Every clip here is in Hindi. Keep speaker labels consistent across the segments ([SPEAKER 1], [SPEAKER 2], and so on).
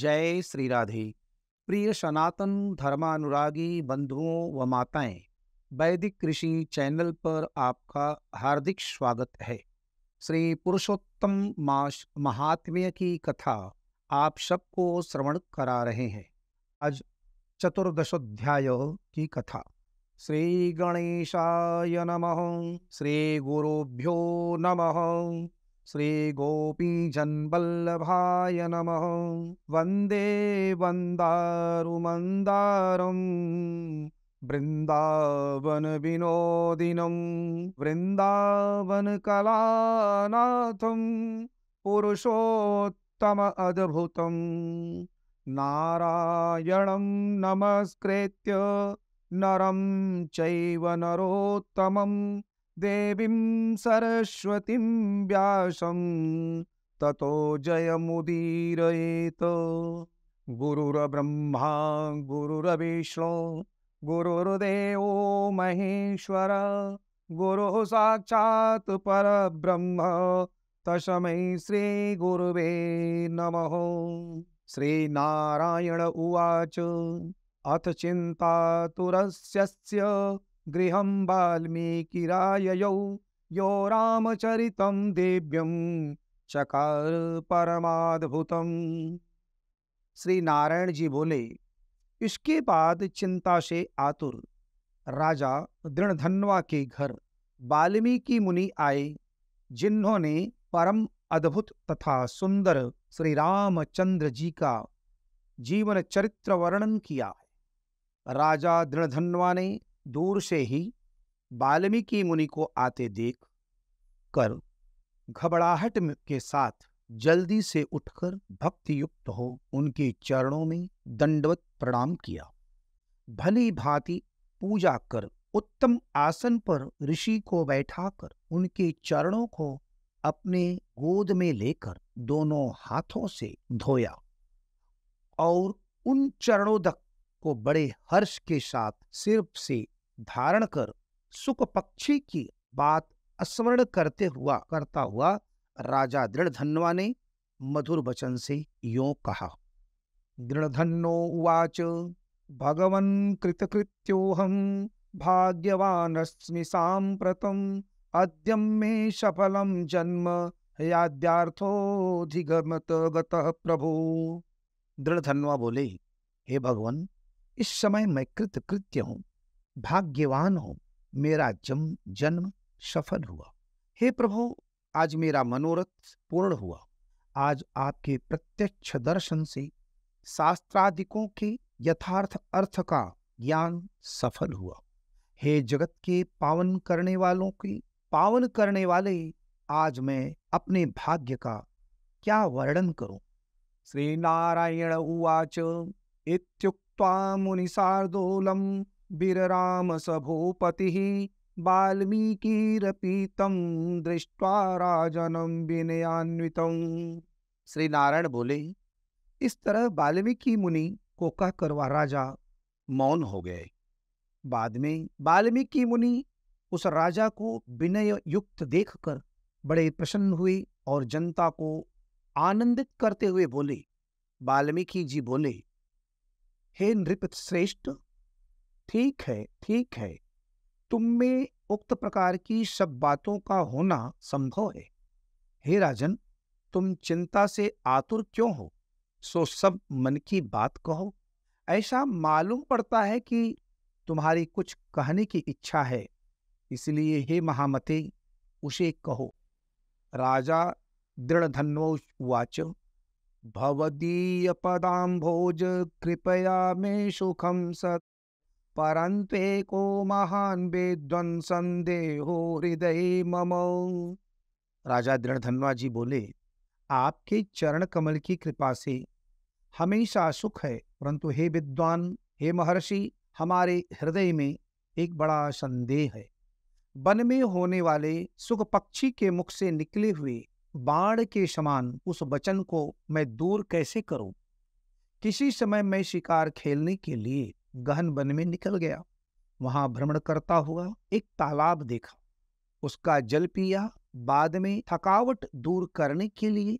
[SPEAKER 1] जय श्री राधे प्रिय सनातन धर्मानुरागी बंधुओं व माताएं वैदिक कृषि चैनल पर आपका हार्दिक स्वागत है श्री पुरुषोत्तम मास महात्म्य की कथा आप सबको श्रवण करा रहे हैं आज चतुर्दशोध्याय की कथा श्री गणेशाय नमः श्री गुरुभ्यो नमः वंदे वंदारुमंदारम वृंदावन वन्दारुमन्दारं वृंदावन कलानाथ पुरुषोत्तम अद्भुत नारायण नमस्कृत्य नरं चैव नरोत्तमम् देवीं सरस्वतीं व्यासं ततो जयमुदीरयेत् गुरुर्ब्रह्मा गुरुर्विष्णु गुरुर्देवो महेश्वर गुरुः साक्षात् परब्रह्म तस्मै श्रीगुरुवे नमः श्रीनारायण उवाच अथ चिन्तातुरस्य गृह वाल्मीकिराययौ यो रामचरित दिव्यम चकार परमाद्भुत श्री नारायण जी बोले इसके बाद चिंता से आतुर राजा दृढ़धनवा के घर वाल्मीकि मुनि आए जिन्होंने परम अद्भुत तथा सुंदर श्री रामचंद्र जी का जीवन चरित्र वर्णन किया राजा दृढ़धनवा ने दूर से ही वाल्मीकि मुनि को आते देख कर घबराहट के साथ जल्दी से उठकर भक्ति युक्त हो उनके चरणों में दंडवत प्रणाम किया भली भांति पूजा कर उत्तम आसन पर ऋषि को बैठाकर उनके चरणों को अपने गोद में लेकर दोनों हाथों से धोया और उन चरणोदक को बड़े हर्ष के साथ सिर्फ से धारण कर सुख पक्षी की बात स्मरण करते हुआ करता हुआ राजा दृढ़ धन्वा ने मधुर वचन से यो कहा दृढ़धनो उवाच भगवन कृतकृत्योहम भाग्यवानस्मि सांप्रतम अद्यम मे सफलम जन्म याद्यार्थोधिगमत गभु प्रभु दृढ़ धनवा बोले हे भगवान इस समय मैं कृतकृत्य हूँ भाग्यवान हूं मेरा जन्म जन्म सफल हुआ हे प्रभु आज मेरा मनोरथ पूर्ण हुआ आज आपके प्रत्यक्ष दर्शन से शास्त्रादिकों के यथार्थ अर्थ का ज्ञान सफल हुआ हे जगत के पावन करने वालों के पावन करने वाले आज मैं अपने भाग्य का क्या वर्णन करूं श्री नारायण उवाच मुनि मुनिशार्दूलम वीरराम सभोपति वाल्मीकिरपीतं दृष्ट्वा राजनम विनयान्वित श्री नारायण बोले इस तरह वाल्मीकि मुनि को कहकर करवा राजा मौन हो गए बाद में वाल्मीकि मुनि उस राजा को विनय युक्त देखकर बड़े प्रसन्न हुए और जनता को आनंदित करते हुए बोले वाल्मीकि जी बोले हे नृप श्रेष्ठ ठीक है ठीक है तुम में उक्त प्रकार की सब बातों का होना संभव है हे राजन तुम चिंता से आतुर क्यों हो सो सब मन की बात कहो ऐसा मालूम पड़ता है कि तुम्हारी कुछ कहने की इच्छा है इसलिए हे महामते उसे कहो राजा दृढ़धन्वोष वाच भवदीय भोज कृपया में सुखम सत परन्ते को महान बेद्वन हृदय मम राजा दृढ़धनवा जी बोले आपके चरण कमल की कृपा से हमेशा सुख है परंतु हे विद्वान हे महर्षि हमारे हृदय में एक बड़ा संदेह है वन में होने वाले सुख पक्षी के मुख से निकले हुए बाण के समान उस वचन को मैं दूर कैसे करूं? किसी समय मैं शिकार खेलने के लिए गहन वन में निकल गया वहां भ्रमण करता हुआ एक तालाब देखा उसका जल पिया बाद में थकावट दूर करने के लिए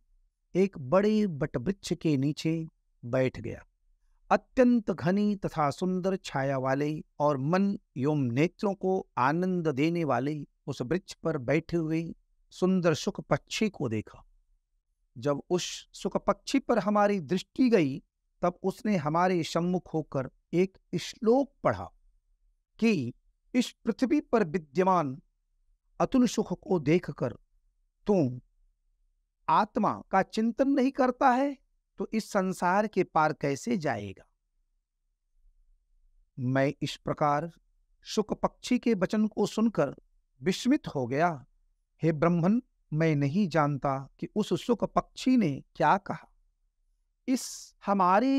[SPEAKER 1] एक बड़े बटवृक्ष के नीचे बैठ गया अत्यंत घनी तथा सुंदर छाया वाले और मन एवं नेत्रों को आनंद देने वाले उस वृक्ष पर बैठे हुए सुंदर सुख पक्षी को देखा जब उस सुख पक्षी पर हमारी दृष्टि गई तब उसने हमारे सम्मुख होकर एक श्लोक पढ़ा कि इस पृथ्वी पर विद्यमान अतुल सुख को देखकर तुम आत्मा का चिंतन नहीं करता है तो इस संसार के पार कैसे जाएगा मैं इस प्रकार सुख पक्षी के वचन को सुनकर विस्मित हो गया हे ब्रह्मन मैं नहीं जानता कि उस सुख पक्षी ने क्या कहा इस हमारे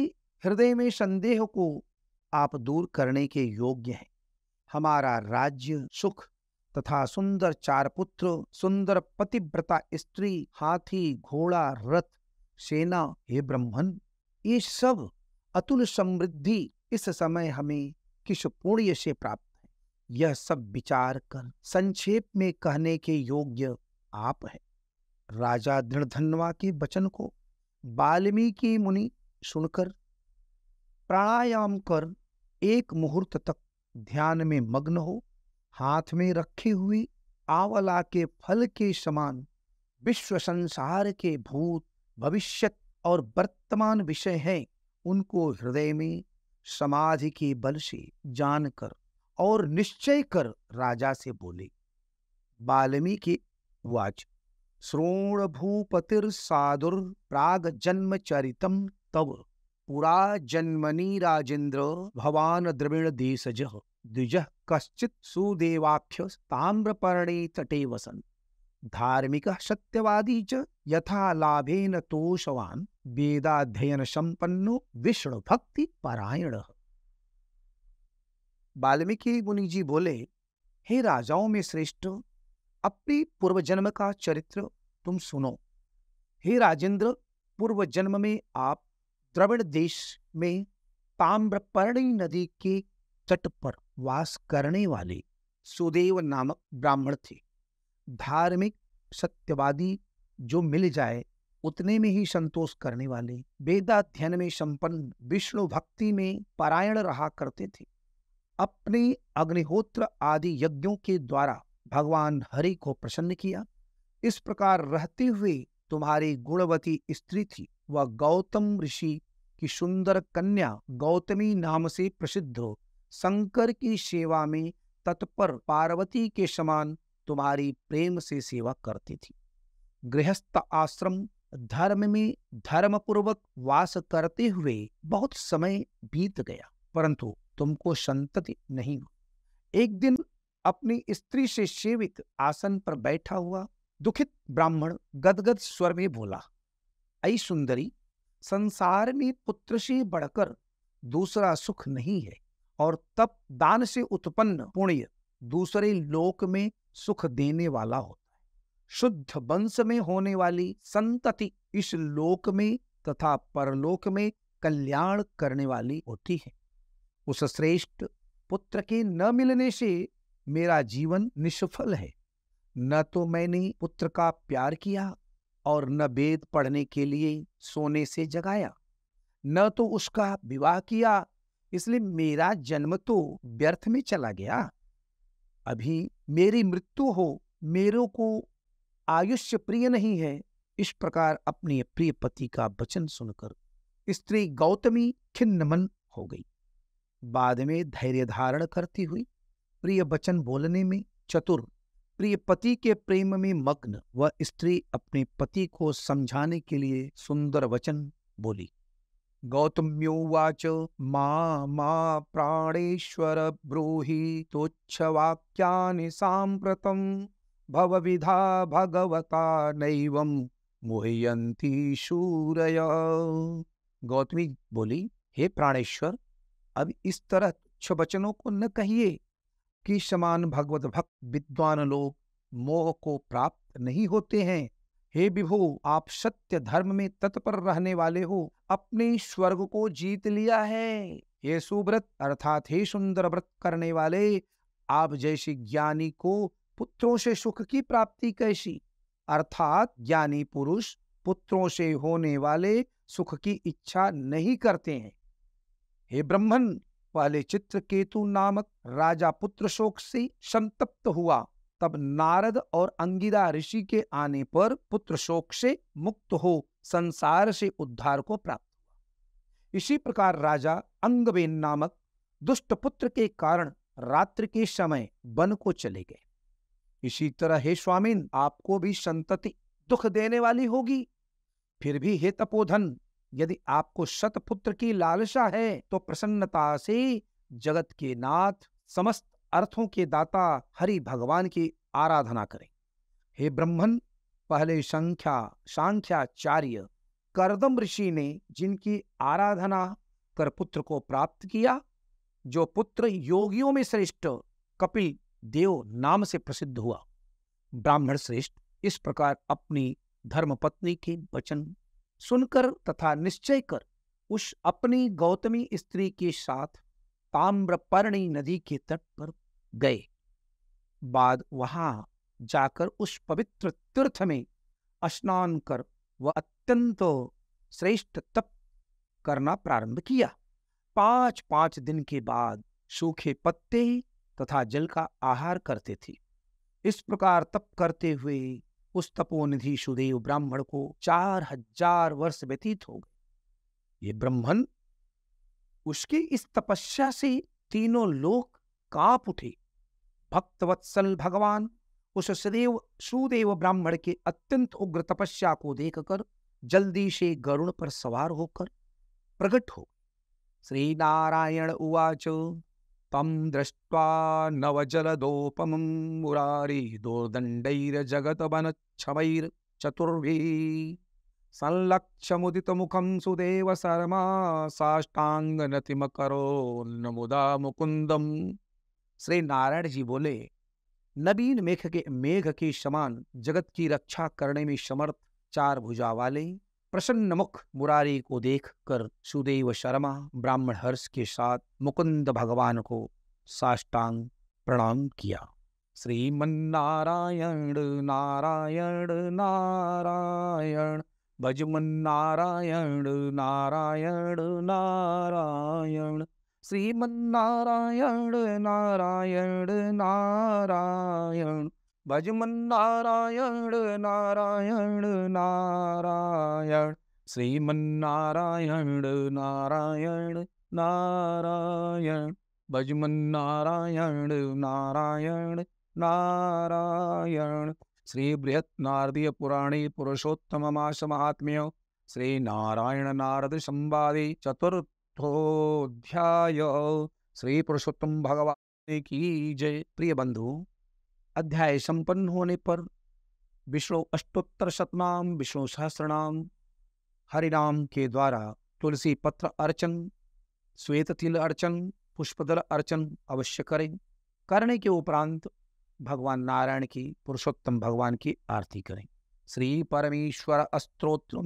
[SPEAKER 1] हृदय में संदेह को आप दूर करने के योग्य हैं हमारा राज्य सुख तथा सुंदर चार पुत्र सुंदर पतिव्रता स्त्री हाथी घोड़ा रथ सेना हे ब्रह्मन ये सब अतुल समृद्धि इस समय हमें किस पुण्य से प्राप्त है यह सब विचार कर संक्षेप में कहने के योग्य आप हैं राजा दृढ़धनवा के वचन को वाल्मीकि मुनि सुनकर प्राणायाम कर एक मुहूर्त तक ध्यान में मग्न हो हाथ में रखी हुई आंवला के फल के समान विश्व संसार के भूत भविष्य और वर्तमान विषय हैं उनको हृदय में समाधि के बल से जानकर और निश्चय कर राजा से बोले वाल्मीकि वाच श्रोण भूपतिर साधुर प्राग जन्म चरितम तव पुरा जन्मनी राजेन्द्र भवान द्रविण देशज द्विज कश्चित सुदेवाख्य ताम्रपर्णे तटे वसन धार्मिक सत्यवादी च यथा लाभेन तोषवान वेदाध्ययन संपन्नो विष्णु भक्ति पारायण वाल्मीकि मुनि जी बोले हे राजाओं में श्रेष्ठ अपने पूर्वजन्म का चरित्र तुम सुनो हे राजेंद्र पूर्व जन्म में आप द्रविड़ देश में ताम्रपर्णी नदी के तट पर वास करने वाले सुदेव नामक ब्राह्मण थे धार्मिक सत्यवादी जो मिल जाए उतने में ही संतोष करने वाले वेदाध्ययन में संपन्न विष्णु भक्ति में पारायण रहा करते थे अपने अग्निहोत्र आदि यज्ञों के द्वारा भगवान हरि को प्रसन्न किया इस प्रकार रहते हुए तुम्हारी गुणवती स्त्री थी वह गौतम ऋषि की सुंदर कन्या गौतमी नाम से प्रसिद्ध हो शंकर की सेवा में तत्पर पार्वती के समान तुम्हारी प्रेम से सेवा करती थी गृहस्थ आश्रम धर्म में धर्मपूर्वक वास करते हुए बहुत समय बीत गया परंतु तुमको संतति नहीं हुई एक दिन अपनी स्त्री से सेवित आसन पर बैठा हुआ दुखित ब्राह्मण गदगद स्वर में बोला ऐ सुंदरी संसार में पुत्र से बढ़कर दूसरा सुख नहीं है और तप दान से उत्पन्न पुण्य दूसरे लोक में सुख देने वाला होता है शुद्ध वंश में होने वाली संतति इस लोक में तथा परलोक में कल्याण करने वाली होती है उस श्रेष्ठ पुत्र के न मिलने से मेरा जीवन निष्फल है न तो मैंने पुत्र का प्यार किया और न वेद पढ़ने के लिए सोने से जगाया न तो उसका विवाह किया इसलिए मेरा जन्म तो व्यर्थ में चला गया अभी मेरी मृत्यु हो मेरे को आयुष्य प्रिय नहीं है इस प्रकार अपने प्रिय पति का वचन सुनकर स्त्री गौतमी खिन्नमन हो गई बाद में धैर्य धारण करती हुई प्रिय वचन बोलने में चतुर प्रिय पति के प्रेम में मग्न वह स्त्री अपने पति को समझाने के लिए सुंदर वचन बोली गौतम्योवाच मा मा प्राणेश्वर ब्रूहि तोच्छवाक्यानि भव भवविधा भगवता नैव मोहयन्ति शूरय गौतमी बोली हे प्राणेश्वर अब इस तरह तुच्छ वचनों को न कहिए की समान भगवत भक्त विद्वान लोग मोह को प्राप्त नहीं होते हैं हे विभो आप सत्य धर्म में तत्पर रहने वाले हो अपने स्वर्ग को जीत लिया है ये सुव्रत अर्थात हे सुंदर व्रत करने वाले आप जैसे ज्ञानी को पुत्रों से सुख की प्राप्ति कैसी अर्थात ज्ञानी पुरुष पुत्रों से होने वाले सुख की इच्छा नहीं करते हैं हे ब्रह्मन वाले चित्रकेतु नामक राजा पुत्र शोक से संतप्त हुआ तब नारद और अंगिरा ऋषि के आने पर पुत्र शोक से मुक्त हो संसार से उद्धार को प्राप्त हुआ इसी प्रकार राजा अंगबेन नामक दुष्ट पुत्र के कारण रात्रि के समय वन को चले गए इसी तरह हे स्वामीन आपको भी संतति दुख देने वाली होगी फिर भी हे तपोधन यदि आपको शतपुत्र की लालसा है तो प्रसन्नता से जगत के नाथ समस्त अर्थों के दाता हरि भगवान की आराधना करें हे ब्रह्मन पहले संख्या सांख्याचार्य करदम ऋषि ने जिनकी आराधना कर पुत्र को प्राप्त किया जो पुत्र योगियों में श्रेष्ठ कपिल देव नाम से प्रसिद्ध हुआ ब्राह्मण श्रेष्ठ इस प्रकार अपनी धर्मपत्नी के वचन सुनकर तथा निश्चय कर उस अपनी गौतमी स्त्री के साथ ताम्रपर्णी नदी के तट पर गए बाद वहां जाकर उस पवित्र तीर्थ में स्नान कर वह अत्यंत श्रेष्ठ तप करना प्रारंभ किया पांच पांच दिन के बाद सूखे पत्ते तथा जल का आहार करते थे इस प्रकार तप करते हुए उस तपोनिधि सुदेव ब्राह्मण को चार हजार वर्ष व्यतीत हो गए ये ब्राह्मण उसकी इस तपस्या से तीनों लोक कांप उठे भक्तवत्सल भगवान उस सदेव सुदेव ब्राह्मण के अत्यंत उग्र तपस्या को देखकर जल्दी से गरुण पर सवार होकर प्रकट हो श्री नारायण उवाच तम दृष्ट्वा नवजलदोपमं मुरारी दोर्दण्डैर्जगतवनच्छमैर्चतुर्भिः संलक्ष्यमुदितमुखं सुदेव शर्मा साष्टाङ्गनतिमकरोन्नमुदा मुकुंदम श्री नारायण जी बोले नबीन मेघ के मेघ के समान जगत की रक्षा करने में समर्थ चार भुजा वाले प्रसन्न मुख मुरारी को देख कर सुदेव शर्मा ब्राह्मण हर्ष के साथ मुकुंद भगवान को साष्टांग प्रणाम किया श्रीमन्नारायण नारायण नारायण भजमन्नारायण नारायण नारायण नारायण श्रीमन्नारायण नारायण नारायण भजमन नारायण नारायण नारायण श्रीमन्नारायण नारायण नारायण भजमन नारायण नारायण नारायण श्री बृहत् नारदीय पुराणी पुरुषोत्तम मास महात्म्य श्री नारायण नारद संवादी चतुर्थोध्याय श्री पुरुषोत्तम भगवान की जय प्रिय बंधु अध्याय संपन्न होने पर विष्णु अष्टोत्तर शतनाम विष्णु सहस्रनाम हरिनाम के द्वारा तुलसी पत्र अर्चन श्वेत तिल अर्चन पुष्पदल अर्चन अवश्य करें करने के उपरांत भगवान नारायण की पुरुषोत्तम भगवान की आरती करें श्री परमेश्वर अस्त्रोत्र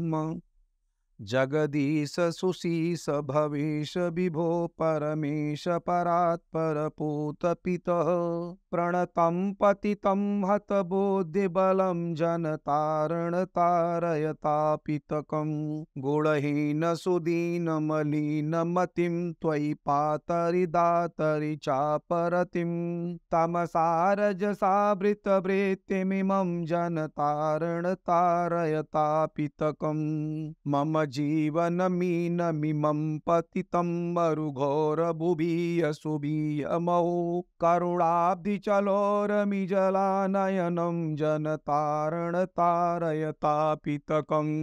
[SPEAKER 1] जगदीश सुशीश भवेश विभो परमेश पिता प्रणतम पति हत परात्परपूतपितः प्रणतं पतितं हतबोधिबलं जनतारणतारयतापितकं गुणहीनसुदीनमलीनमतिं त्वयि जन तारण तारयता पीतक मम जीवन जीवनमीनमिमं पतितं मरुघोरभुभीयसुभीयमौ करुणाब्धिचलोरमिजलानयनं जनतारणतारयतापितकम्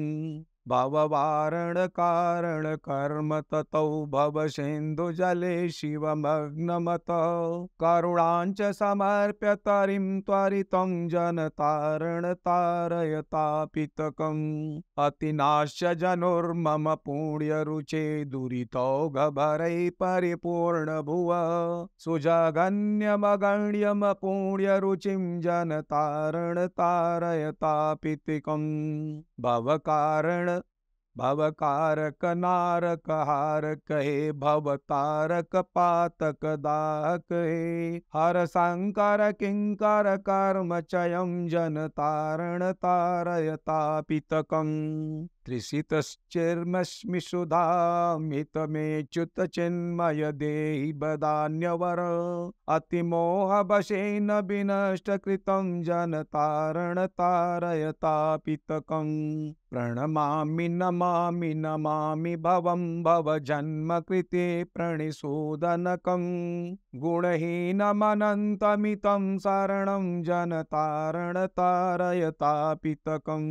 [SPEAKER 1] भववारणकारणकर्म ततौ भवसेन्दुजले शिवमग्नमत करुणाञ्च समर्प्य तरिं त्वरितं जनतारणतारयतापितकम् अतिनाश्य जनुर्मम पुण्यरुचे दुरितौ गभरै परिपूर्णभुव सुजगन्यमगण्यम पुण्यरुचिं जनतारणतारयतापितिकम् भवकार कारण भव कारक नारक हार कहे भव तारक पातक दाहक हे हर शंकर किंकर कर्म चयम जन तारण तारयतापितकम् त्रिशितश्चिर्मश्मिषुधामितमेच्युतचिन्मय देहि बदान्यवर अतिमोहवशेन विनष्टकृतं जनतारणतारयतापितकम् प्रणमामि नमामि नमामि भवं भव जन्मकृते प्रणिसूदनकं गुणहीनमनन्तमितं शरणं जनतारणतारयतापितकम्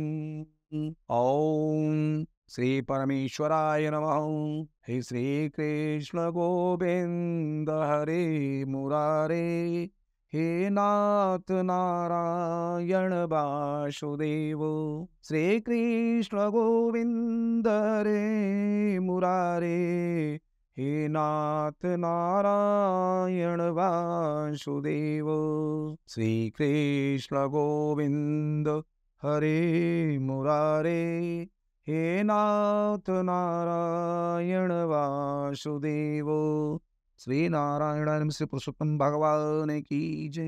[SPEAKER 1] ओम श्री परमेश्वराय नमः हे श्री कृष्ण गोविंद हरे मुरारे हे नाथ नारायण वासुदेव श्री कृष्ण गोविंद हरे मुरारे हे नाथ नारायण वासुदेव श्रीकृष्ण गोविंद हरे मुरारे हे नाथ नारायण वासुदेव श्री नारायण श्री पुरुषोत्तम भगवान की जय